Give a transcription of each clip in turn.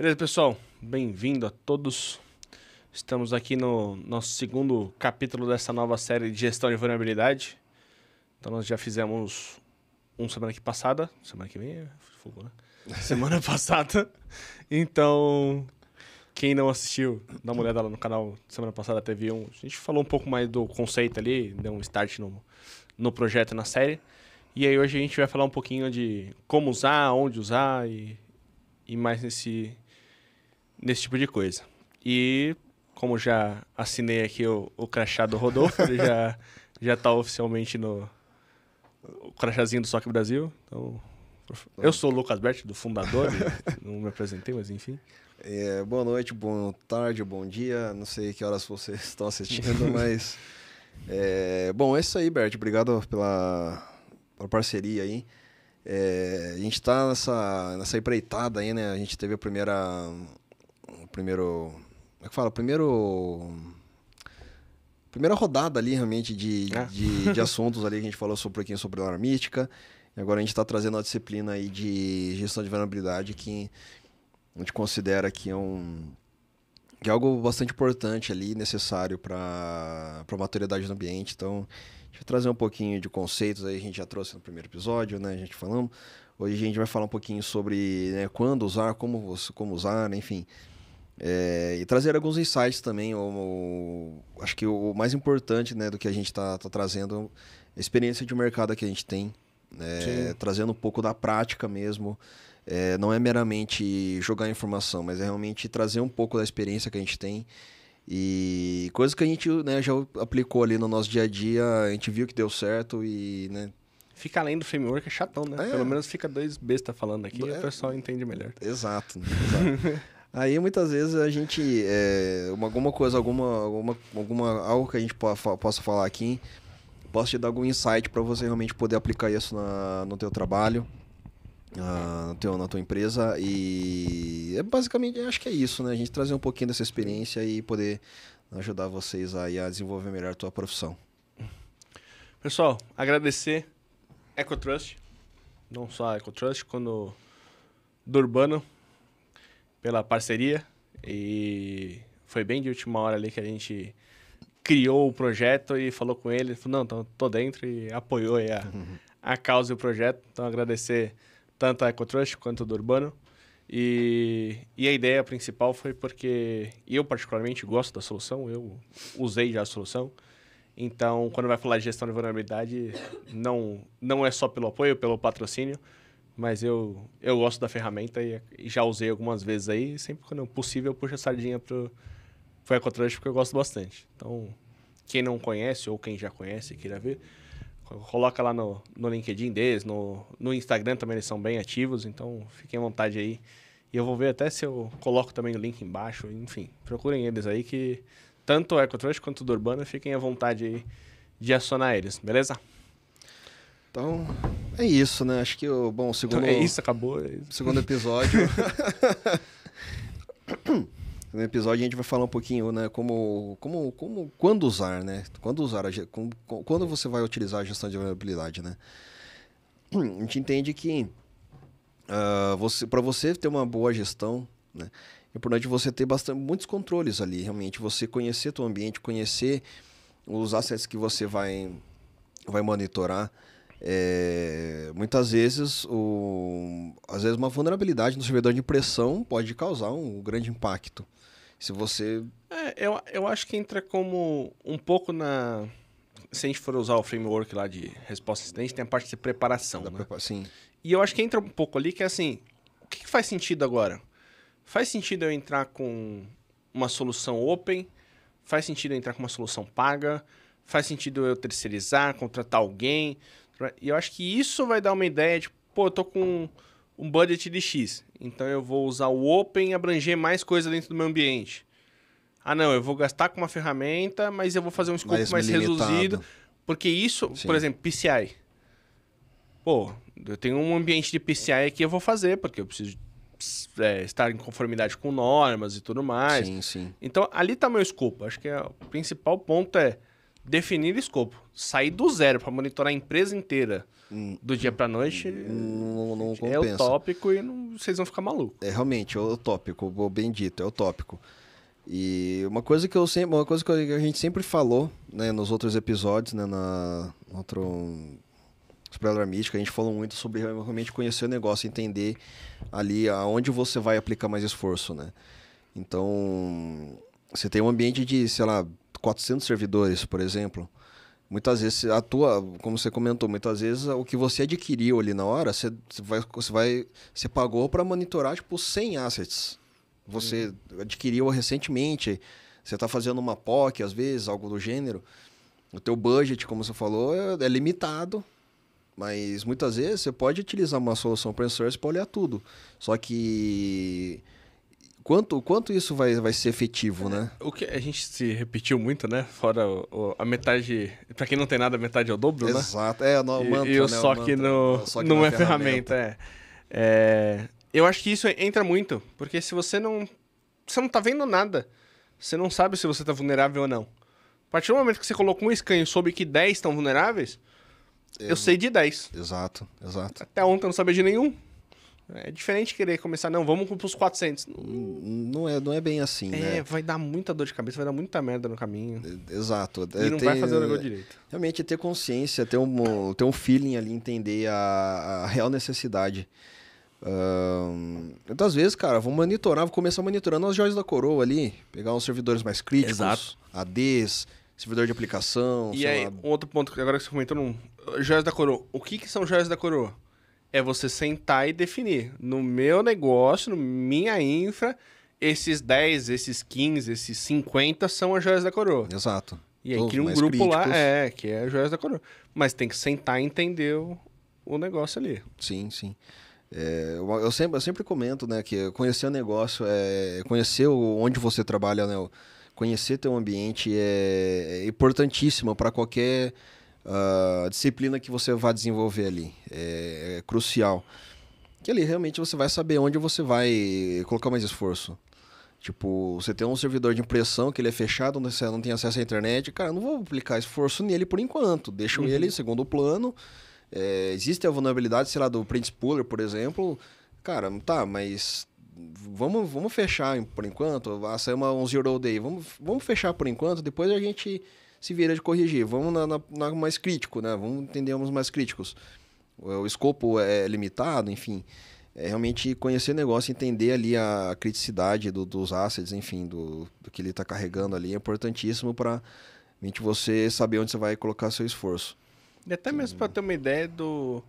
Beleza, pessoal? Bem-vindo a todos. Estamos aqui no nosso segundo capítulo dessa nova série de gestão de vulnerabilidade. Então, nós já fizemos um semana que passada. Semana que vem é fogo, né? Semana passada. Então, quem não assistiu, dá uma olhada lá no canal. Semana passada teve um. A gente falou um pouco mais do conceito ali, deu um start no, no projeto, na série. E aí, hoje a gente vai falar um pouquinho de como usar, onde usar e, e mais nesse nesse tipo de coisa. E como já assinei aqui o, o crachá do Rodolfo, ele já, já tá oficialmente no o crachazinho do Soque Brasil. Então, então, eu sou o Lucas Berti, do fundador, não me apresentei, mas enfim. É, boa noite, boa tarde, bom dia. Não sei que horas vocês estão assistindo, mas. É, bom, é isso aí, Bert. Obrigado pela, pela parceria aí. É, a gente está nessa, nessa empreitada aí, né? A gente teve a primeira primeiro. Como é que fala? Primeiro. Primeira rodada ali, realmente, de, é. de, de assuntos ali que a gente falou sobre um pouquinho é sobre a hora mística. E agora a gente está trazendo a disciplina aí de gestão de vulnerabilidade que a gente considera que é um que é algo bastante importante ali, necessário para a maturidade do ambiente. Então, a gente vai trazer um pouquinho de conceitos aí, a gente já trouxe no primeiro episódio, né? A gente falando Hoje a gente vai falar um pouquinho sobre né, quando usar, como, como usar, né, enfim. É, e trazer alguns insights também. O, o, acho que o mais importante né, do que a gente está tá trazendo é a experiência de mercado que a gente tem. Né, trazendo um pouco da prática mesmo. É, não é meramente jogar informação, mas é realmente trazer um pouco da experiência que a gente tem. E coisas que a gente né, já aplicou ali no nosso dia a dia, a gente viu que deu certo e né, fica além do framework é chatão, né? É. Pelo menos fica dois bestas falando aqui, é. o pessoal entende melhor. Exato. Né? Exato. Aí muitas vezes a gente. É, uma, alguma coisa, alguma, alguma, alguma. algo que a gente po possa falar aqui. Posso te dar algum insight para você realmente poder aplicar isso na, no teu trabalho, na, no teu, na tua empresa. E é basicamente, acho que é isso, né? A gente trazer um pouquinho dessa experiência e poder ajudar vocês aí a desenvolver melhor a tua profissão. Pessoal, agradecer EcoTrust, não só a EcoTrust, quando do Urbano, pela parceria e foi bem de última hora ali que a gente criou o projeto e falou com ele, falou, não, tô, tô dentro e apoiou aí a, a causa e o projeto. Então, agradecer tanto a Ecotrust quanto do Urbano. E, e a ideia principal foi porque eu particularmente gosto da solução, eu usei já a solução. Então, quando vai falar de gestão de vulnerabilidade, não, não é só pelo apoio, pelo patrocínio, mas eu, eu gosto da ferramenta e, e já usei algumas vezes aí. Sempre quando é possível, eu puxo a sardinha para o EcoTrust porque eu gosto bastante. Então, quem não conhece ou quem já conhece queira ver, coloca lá no, no LinkedIn deles, no, no Instagram também eles são bem ativos, então fiquem à vontade aí. E eu vou ver até se eu coloco também o link embaixo, enfim, procurem eles aí que tanto o Ecotrust quanto o do Urbana fiquem à vontade aí de acionar eles, beleza? Então, é isso, né? Acho que o bom o segundo. Então é isso, acabou. É isso. Segundo episódio. no episódio a gente vai falar um pouquinho, né, como, como, como quando usar, né? Quando usar, a, como, quando você vai utilizar a gestão de vulnerabilidade, né? A gente entende que uh, você, para você ter uma boa gestão, né, é importante você ter bastante, muitos controles ali, realmente você conhecer o ambiente, conhecer os assets que você vai vai monitorar, é, muitas vezes, o, às vezes uma vulnerabilidade no servidor de impressão pode causar um grande impacto. Se você. É, eu, eu acho que entra como um pouco na. Se a gente for usar o framework lá de resposta incidente, tem a parte de preparação. né? Prepara sim. E eu acho que entra um pouco ali que é assim: o que, que faz sentido agora? Faz sentido eu entrar com uma solução open? Faz sentido eu entrar com uma solução paga? Faz sentido eu terceirizar, contratar alguém? E eu acho que isso vai dar uma ideia, de pô, eu tô com um budget de X, então eu vou usar o Open e abranger mais coisa dentro do meu ambiente. Ah, não, eu vou gastar com uma ferramenta, mas eu vou fazer um escopo mais, mais reduzido. Porque isso, Sim. por exemplo, PCI. Pô, eu tenho um ambiente de PCI aqui, eu vou fazer, porque eu preciso é, estar em conformidade com normas e tudo mais. Sim, sim. Então, ali está meu escopo. Acho que é, o principal ponto é definir escopo. Sair do zero para monitorar a empresa inteira hum, do dia para noite não, não é utópico e não, vocês vão ficar malucos. É realmente é utópico, bem dito, é utópico. E uma coisa que eu sempre, uma coisa que a gente sempre falou, né, nos outros episódios, né, na no outro Explorador Mítico, a gente falou muito sobre realmente conhecer o negócio, entender ali aonde você vai aplicar mais esforço, né? Então, você tem um ambiente de, sei lá, 400 servidores, por exemplo, muitas vezes a tua, como você comentou, muitas vezes o que você adquiriu ali na hora, você, vai, você vai, você pagou para monitorar tipo 100 assets. Você uhum. adquiriu recentemente, você está fazendo uma POC às vezes, algo do gênero. O teu budget, como você falou, é, é limitado, mas muitas vezes você pode utilizar uma solução open source para olhar tudo. Só que Quanto, quanto isso vai, vai ser efetivo, né? O que a gente se repetiu muito, né? Fora o, o, a metade. Para quem não tem nada, a metade é o dobro, Exato. né? Exato. É, no, e, mantra, e o né? só, que no, é, só que não é ferramenta. ferramenta é. é. Eu acho que isso entra muito, porque se você não. Você não tá vendo nada. Você não sabe se você tá vulnerável ou não. A partir do momento que você colocou um escanho e soube que 10 estão vulneráveis, eu, eu sei de 10. Exato, exato. Até ontem eu não sabia de nenhum. É diferente querer começar, não, vamos para os 400. Não, é, não é bem assim, é, né? vai dar muita dor de cabeça, vai dar muita merda no caminho. Exato. E é não vai fazer o negócio direito. Realmente, é ter consciência, ter um, ter um feeling ali, entender a, a real necessidade. Uh, então, às vezes, cara, vou monitorar, vou começar monitorando as joias da coroa ali, pegar uns servidores mais críticos, Exato. ADs, servidor de aplicação. E aí, lá. um outro ponto, agora que você comentou, não, joias da coroa. O que, que são joias da coroa? é você sentar e definir. No meu negócio, no minha infra, esses 10, esses 15, esses 50 são as joias da coroa. Exato. E aí cria um grupo críticos. lá, é, que é a joias da coroa. Mas tem que sentar e entender o, o negócio ali. Sim, sim. É, eu, eu, sempre, eu sempre comento, né, que conhecer o negócio é conhecer onde você trabalha, né? Conhecer teu ambiente é, é importantíssimo para qualquer a disciplina que você vai desenvolver ali. É, é crucial. Que ali realmente você vai saber onde você vai colocar mais esforço. Tipo, você tem um servidor de impressão que ele é fechado, onde você não tem acesso à internet. Cara, não vou aplicar esforço nele por enquanto. Deixo uhum. ele segundo plano. É, existe a vulnerabilidade, sei lá, do print spooler, por exemplo. Cara, tá, mas vamos, vamos fechar por enquanto. vai ah, sair uma 11 Euro Day. Vamos, vamos fechar por enquanto. Depois a gente se vira de corrigir. Vamos na, na, na mais crítico, né? Vamos entender mais críticos. O, o escopo é limitado, enfim. É realmente conhecer o negócio, entender ali a criticidade do, dos assets, enfim, do, do que ele está carregando ali é importantíssimo para você saber onde você vai colocar seu esforço. E até mesmo para ter uma ideia do.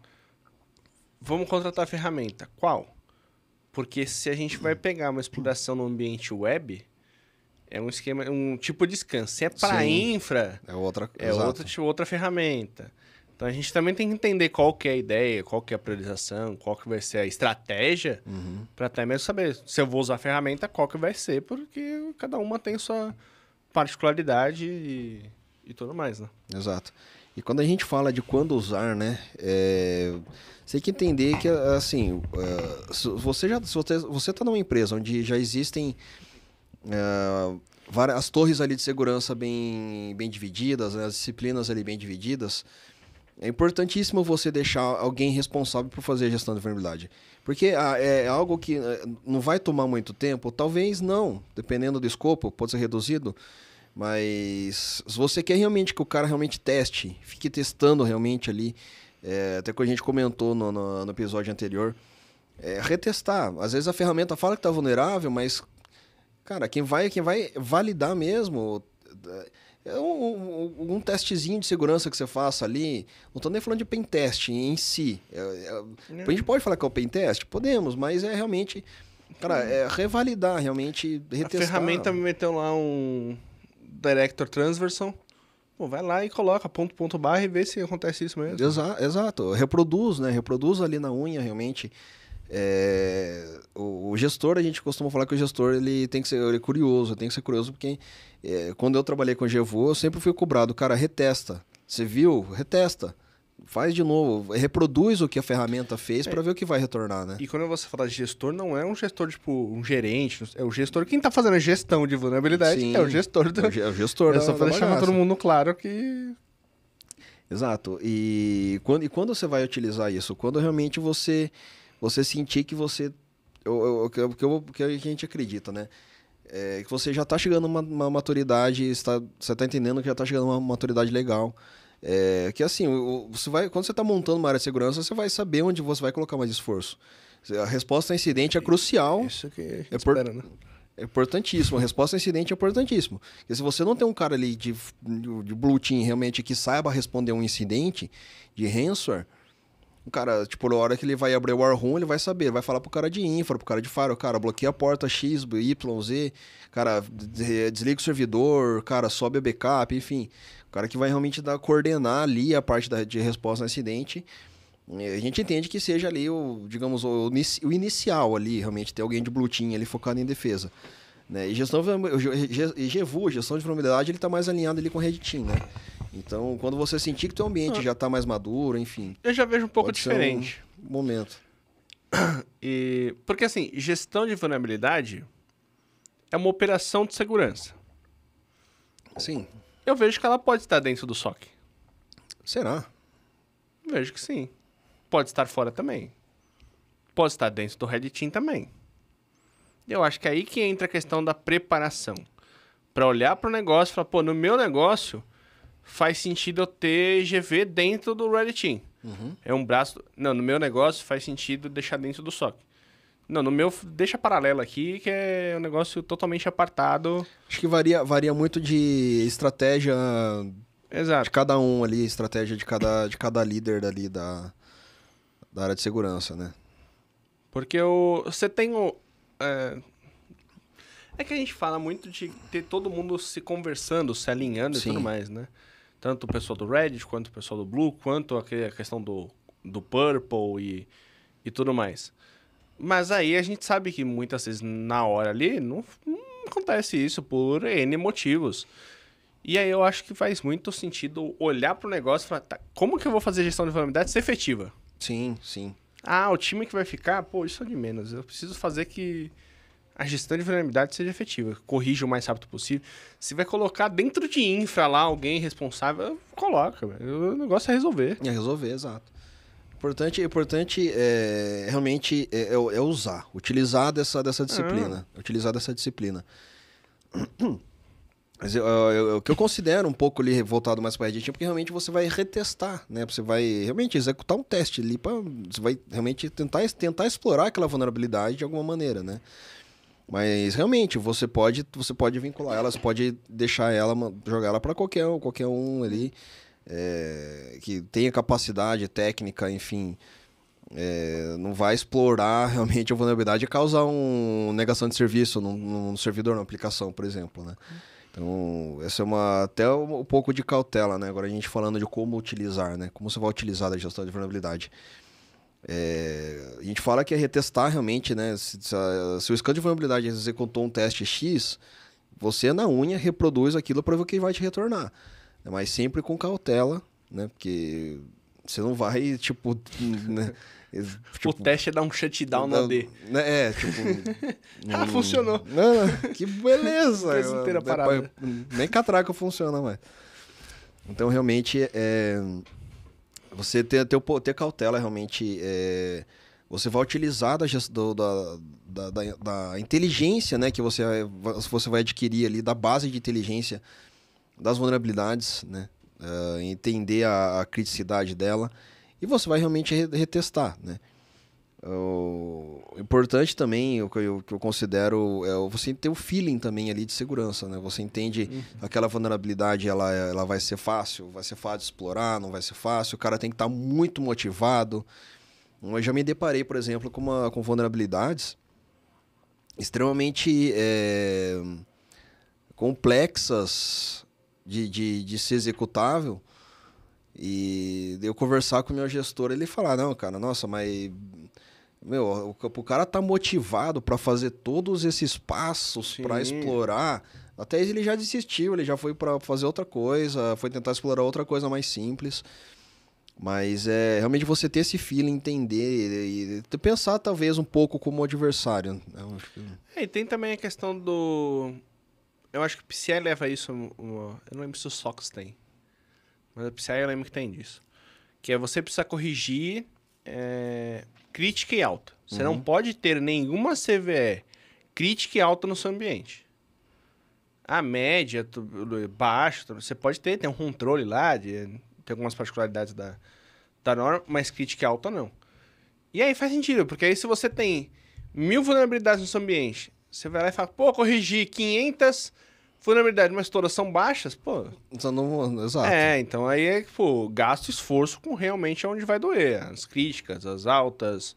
Vamos contratar a ferramenta. Qual? Porque se a gente vai pegar uma exploração no ambiente web, é um esquema, um tipo de scan. Se é para infra, é outra, é exato. outra, tipo, outra ferramenta. Então a gente também tem que entender qual que é a ideia, qual que é a priorização, qual que vai ser a estratégia, uhum. para até mesmo saber se eu vou usar a ferramenta, qual que vai ser, porque cada uma tem sua particularidade e, e tudo mais, né? Exato. E quando a gente fala de quando usar, né? É... Você tem que entender que, assim, uh, se você já se você está numa empresa onde já existem ah, várias, as torres ali de segurança bem, bem divididas, né? as disciplinas ali bem divididas. É importantíssimo você deixar alguém responsável por fazer a gestão da vulnerabilidade. Porque ah, é algo que eh, não vai tomar muito tempo, talvez não, dependendo do escopo, pode ser reduzido. Mas se você quer realmente que o cara realmente teste, fique testando realmente ali, é, até que a gente comentou no, no, no episódio anterior, é, retestar. Às vezes a ferramenta fala que está vulnerável, mas Cara, quem vai, quem vai validar mesmo é um, um, um, testezinho de segurança que você faça ali. Não estou nem falando de pen test em si. É, é, a gente pode falar que é o pen test? Podemos, mas é realmente. Cara, é revalidar, realmente retestar. A ferramenta meteu lá um director transversal. Pô, vai lá e coloca ponto, ponto, barra e vê se acontece isso mesmo. Exa exato. Reproduz, né? Reproduz ali na unha, realmente. É, o, o, gestor, a gente costuma falar que o gestor ele tem que ser ele é curioso, tem que ser curioso, porque é, quando eu trabalhei com o Gevô, eu sempre fui cobrado, cara, retesta. Você viu? Retesta. Faz de novo, reproduz o que a ferramenta fez é. para ver o que vai retornar, né? E quando você fala de gestor, não é um gestor, tipo, um gerente, é o gestor. Quem está fazendo a gestão de vulnerabilidade Sim, é o gestor. Do... É o é gestor. É só para deixar todo mundo claro que Exato. E quando, e quando você vai utilizar isso? Quando realmente você você sentir que você. O que, que a gente acredita, né? É, que você já está chegando uma, uma maturidade, está, você está tá entendendo que já está chegando uma maturidade legal. É, que assim, você vai, quando você está montando uma área de segurança, você vai saber onde você vai colocar mais esforço. A resposta a incidente é crucial. Isso que é espera, né? É importantíssimo. A resposta a incidente é importantíssimo. Porque se você não tem um cara ali de, de, de blue team realmente que saiba responder um incidente de ransomware, o cara, tipo, na hora que ele vai abrir o War Room, ele vai saber. Ele vai falar pro cara de infra, pro cara de faro, cara, bloqueia a porta X, Y, Z, cara, eh, desliga o servidor, cara, sobe a backup, enfim. O cara que vai realmente dar, coordenar ali a parte da, de resposta ao acidente. A gente entende que seja ali o, digamos, o, o inicial ali, realmente, ter alguém de blue team ali focado em defesa. Né? E gestão, e GVU, gestão de vulnerabilidade, ele está mais alinhado ali com o Red Team, né? Então, quando você sentir que o teu ambiente ah. já está mais maduro, enfim. Eu já vejo um pouco diferente. Um momento. E, porque assim, gestão de vulnerabilidade é uma operação de segurança. Sim. Eu vejo que ela pode estar dentro do SOC. Será? Vejo que sim. Pode estar fora também. Pode estar dentro do Red Team também. Eu acho que é aí que entra a questão da preparação. Para olhar para o negócio e falar, pô, no meu negócio, faz sentido eu ter GV dentro do Red Team. Uhum. É um braço. Não, no meu negócio faz sentido deixar dentro do SOC. Não, no meu deixa paralelo aqui, que é um negócio totalmente apartado. Acho que varia, varia muito de estratégia Exato. de cada um ali, estratégia de cada, de cada líder ali da, da área de segurança, né? Porque o, você tem o. É, é que a gente fala muito de ter todo mundo se conversando, se alinhando Sim. e tudo mais, né? Tanto o pessoal do Reddit, quanto o pessoal do Blue, quanto a questão do, do Purple e, e tudo mais. Mas aí a gente sabe que muitas vezes na hora ali não, não acontece isso por N motivos. E aí eu acho que faz muito sentido olhar para o negócio e falar, tá, como que eu vou fazer gestão de vulnerabilidade ser efetiva? Sim, sim. Ah, o time que vai ficar, pô, isso é de menos. Eu preciso fazer que a gestão de vulnerabilidade seja efetiva. Corrija o mais rápido possível. Se vai colocar dentro de infra lá alguém responsável, coloca. Véio. O negócio é resolver. É resolver, exato. Importante, importante é, realmente é, é, é usar, utilizar dessa, dessa disciplina. Ah. Utilizar dessa disciplina. Mas eu, eu, eu, o que eu considero um pouco ali voltado mais para Reddit, é porque realmente você vai retestar, né? Você vai realmente executar um teste ali, pra, você vai realmente tentar, tentar explorar aquela vulnerabilidade de alguma maneira, né? Mas realmente, você pode, você pode vincular elas, pode deixar ela, jogar ela para qualquer um, qualquer um ali é, que tenha capacidade técnica, enfim. É, não vai explorar realmente a vulnerabilidade e causar uma negação de serviço num, num servidor, numa aplicação, por exemplo, né? Então, essa é uma até um pouco de cautela, né? Agora a gente falando de como utilizar, né? Como você vai utilizar a gestão de vulnerabilidade. É, a gente fala que é retestar realmente, né? Se, se, a, se o scan de vulnerabilidade executou um teste X, você na unha reproduz aquilo para ver o que vai te retornar. Mas sempre com cautela, né? Porque você não vai, tipo. Né? tipo o teste é dar um shutdown na, na D. Né? É, tipo. ah, funcionou. Não, não, que beleza! Né, parada. Nem catraca funciona mais. Então, realmente, é, você ter, ter, ter cautela, realmente. É, você vai utilizar da, do, da, da, da, inteligência né, que você, você vai adquirir ali, da base de inteligência das vulnerabilidades, né? Uh, entender a, a criticidade dela e você vai realmente retestar, né? O importante também, o que eu, que eu considero, é você ter o feeling também ali de segurança, né? Você entende uhum. aquela vulnerabilidade, ela, ela vai ser fácil, vai ser fácil de explorar, não vai ser fácil, o cara tem que estar tá muito motivado. Hum, eu já me deparei, por exemplo, com, uma, com vulnerabilidades extremamente é, complexas de, de, de ser executável, e eu conversar com o meu gestor, ele falar, não, cara, nossa, mas meu, o, o cara tá motivado para fazer todos esses passos para explorar. Até ele já desistiu, ele já foi para fazer outra coisa, foi tentar explorar outra coisa mais simples. Mas é realmente você ter esse feeling, entender e, e pensar talvez um pouco como adversário. Né? Que... É, e tem também a questão do. Eu acho que o PCI leva isso. Eu não lembro se o Sox tem. Mas o PCI eu lembro que tem disso. Que é você precisar corrigir é, crítica e alta. Você uhum. não pode ter nenhuma CVE crítica e alta no seu ambiente. A média, tudo baixo, você pode ter, tem um controle lá, de, tem algumas particularidades da, da norma, mas crítica e alta não. E aí faz sentido, porque aí se você tem mil vulnerabilidades no seu ambiente, você vai lá e fala, pô, corrigi 500 Vulnerabilidade, mas todas são baixas, pô. Então não, exato. É, então aí é, pô, gasto esforço com realmente onde vai doer. As críticas, as altas,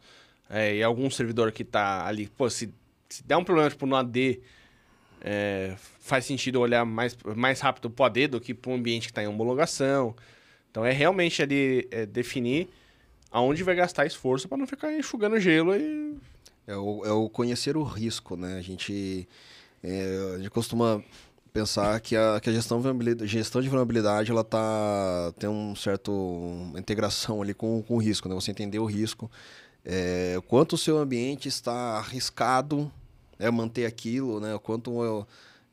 é, e algum servidor que tá ali, pô, se, se der um problema, tipo, no AD, é, faz sentido olhar mais, mais rápido pro AD do que pro ambiente que tá em homologação. Então é realmente ali é, definir aonde vai gastar esforço para não ficar enxugando gelo e. É o, é o conhecer o risco, né? A gente. É, a gente costuma pensar que a, que a gestão, gestão de vulnerabilidade ela tá, tem um certo uma integração ali com, com o risco, né? Você entender o risco, é, o quanto o seu ambiente está arriscado é manter aquilo, né? quanto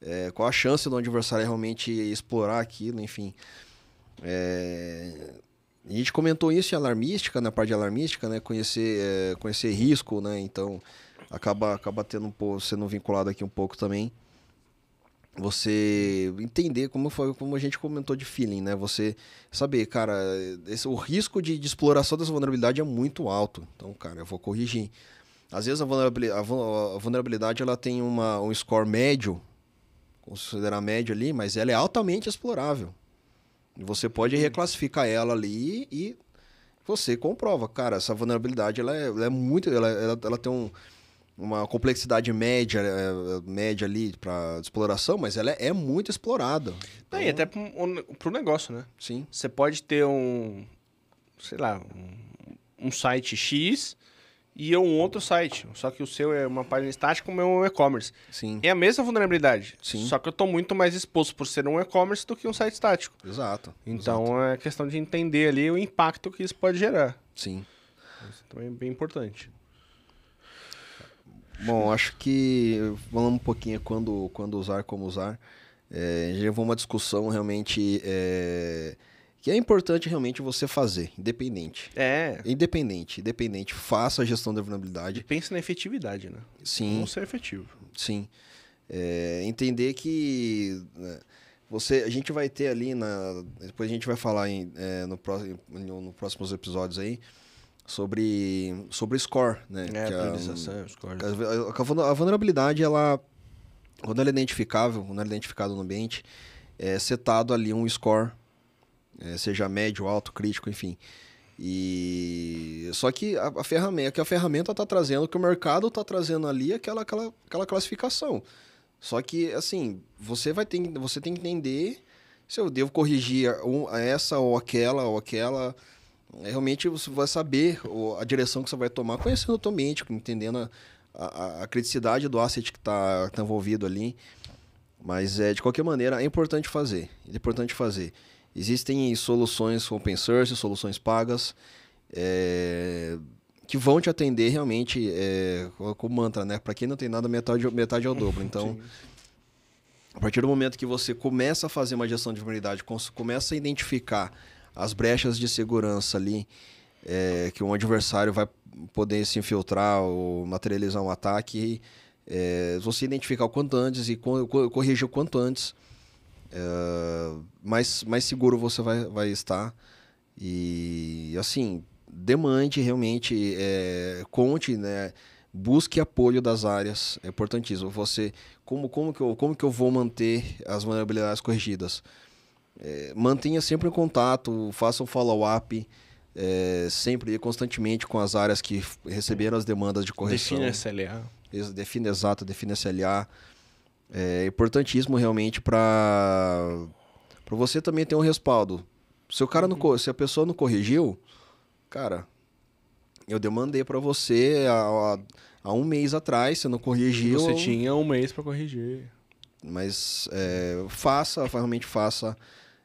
é, qual a chance do adversário realmente explorar aquilo, enfim. É, a gente comentou isso em alarmística, na né? parte de alarmística, né? Conhecer, conhecer risco, né? Então acaba acaba tendo um pouco, sendo vinculado aqui um pouco também você entender como foi como a gente comentou de feeling, né? Você saber, cara, esse, o risco de, de, exploração dessa vulnerabilidade é muito alto. Então, cara, eu vou corrigir. Às vezes a vulnerabilidade, a vulnerabilidade ela tem uma, um score médio, considerar médio ali, mas ela é altamente explorável. Você pode uhum. reclassificar ela ali e você comprova, cara, essa vulnerabilidade ela é, ela é muito, ela, ela, ela tem um uma complexidade média, é, média ali para exploração, mas ela é, é muito explorada. Então... É, e até para o negócio, né? Sim. Você pode ter um, sei lá, um, um, site X e um outro site, só que o seu é uma página estática, o meu é um e-commerce. Sim. É a mesma vulnerabilidade, Sim. só que eu estou muito mais exposto por ser um e-commerce do que um site estático. Exato. Então exato. é questão de entender ali o impacto que isso pode gerar. Sim. Isso também é bem importante. Bom, acho que falando um pouquinho quando, quando usar, como usar, é, levou uma discussão realmente é, que é importante realmente você fazer, independente. É. Independente, independente. Faça a gestão da vulnerabilidade. E pense na efetividade, né? Sim. Como ser efetivo. Sim. É, entender que né, você, a gente vai ter ali na, depois a gente vai falar em, é, no, próximo, no, no próximos episódios aí sobre sobre score, né? É, que a priorização, é, score. A, a, vulnerabilidade, ela quando ela é identificável, quando ela é identificada no ambiente, é setado ali um score, é, seja médio, alto, crítico, enfim. E só que a, a ferramenta, que a ferramenta está trazendo, que o mercado está trazendo ali, aquela, aquela, aquela classificação. Só que assim, você vai ter, você tem que entender se eu devo corrigir um, essa ou aquela ou aquela realmente você vai saber a direção que você vai tomar, conhecendo o teu ambiente, entendendo a, a, a criticidade do asset que está tá envolvido ali. Mas, é, de qualquer maneira, é importante fazer. É importante fazer. Existem soluções open source, soluções pagas, é, que vão te atender realmente é, com mantra, né? Para quem não tem nada, metade, metade é o dobro. Então... A partir do momento que você começa a fazer uma gestão de vulnerabilidade, começa a identificar as brechas de segurança ali é, que um adversário vai poder se infiltrar ou materializar um ataque. É, você identificar o quanto antes e corrigir o quanto antes, é, mais, mais seguro você vai, vai estar. E assim, demande realmente, é, conte, né? Busque apoio das áreas, é importantíssimo. Você, como, como, que eu, como que eu vou manter as vulnerabilidades corrigidas? é, mantenha sempre o contato, faça um follow-up. É, sempre e constantemente com as áreas que receberam as demandas de correção. Define SLA. define exato, define SLA. É importantíssimo realmente para para você também ter um respaldo. Se o cara não, uhum. se a pessoa não corrigiu, cara, eu demandei para você há, há, um mês atrás, você não corrigiu. Você tinha um mês para corrigir. Mas é, faça, realmente faça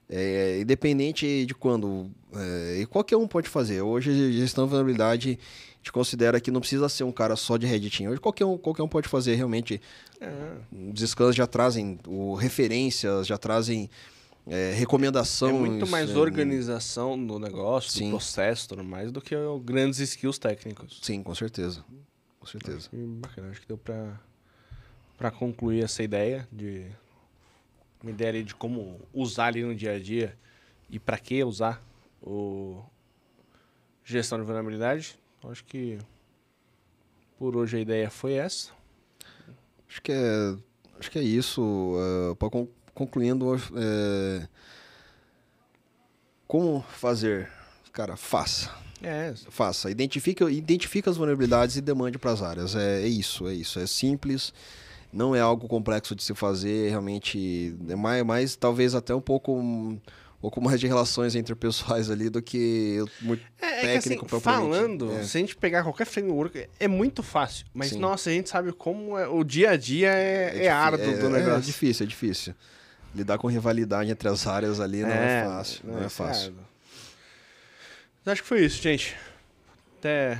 é, independente de quando. É, e qualquer um pode fazer. Hoje, gestão de vulnerabilidade, a gente considera que não precisa ser um cara só de Red Team. Hoje, qualquer um, qualquer um pode fazer, realmente. É. Os scans já trazem o, referências, já trazem é, recomendação. É muito mais é, organização do negócio, sim. do processo, tudo mais, do que grandes skills técnicos. Sim, com certeza. Com certeza. Acho que, bacana, acho que deu para concluir essa ideia de uma ideia de como usar ali no dia a dia e para que usar o gestão de vulnerabilidade. Acho que por hoje a ideia foi essa. Acho que é, acho que é isso. Uh, concluindo, eh, como fazer? Cara, faça. É. Faça. Identifique, identifique as vulnerabilidades e demande para as áreas. É, é isso, é isso. É simples. Não é algo complexo de se fazer, realmente. É mais, mais talvez até um pouco. Um pouco mais de relações interpessoais ali do que muito é, técnico que, assim, falando é. se a gente pegar qualquer framework é muito fácil mas Sim. nossa a gente sabe como é, o dia a dia é, é, é árduo do é, é negócio é difícil é difícil lidar com rivalidade entre as áreas ali não é, fácil não é, fácil mas acho que foi isso gente até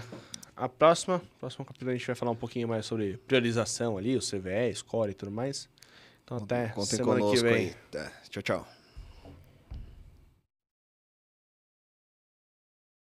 a próxima, próximo capítulo a gente vai falar um pouquinho mais sobre priorização ali, o CVE, score e tudo mais. Então até Contem semana que vem. Aí. Tchau, tchau.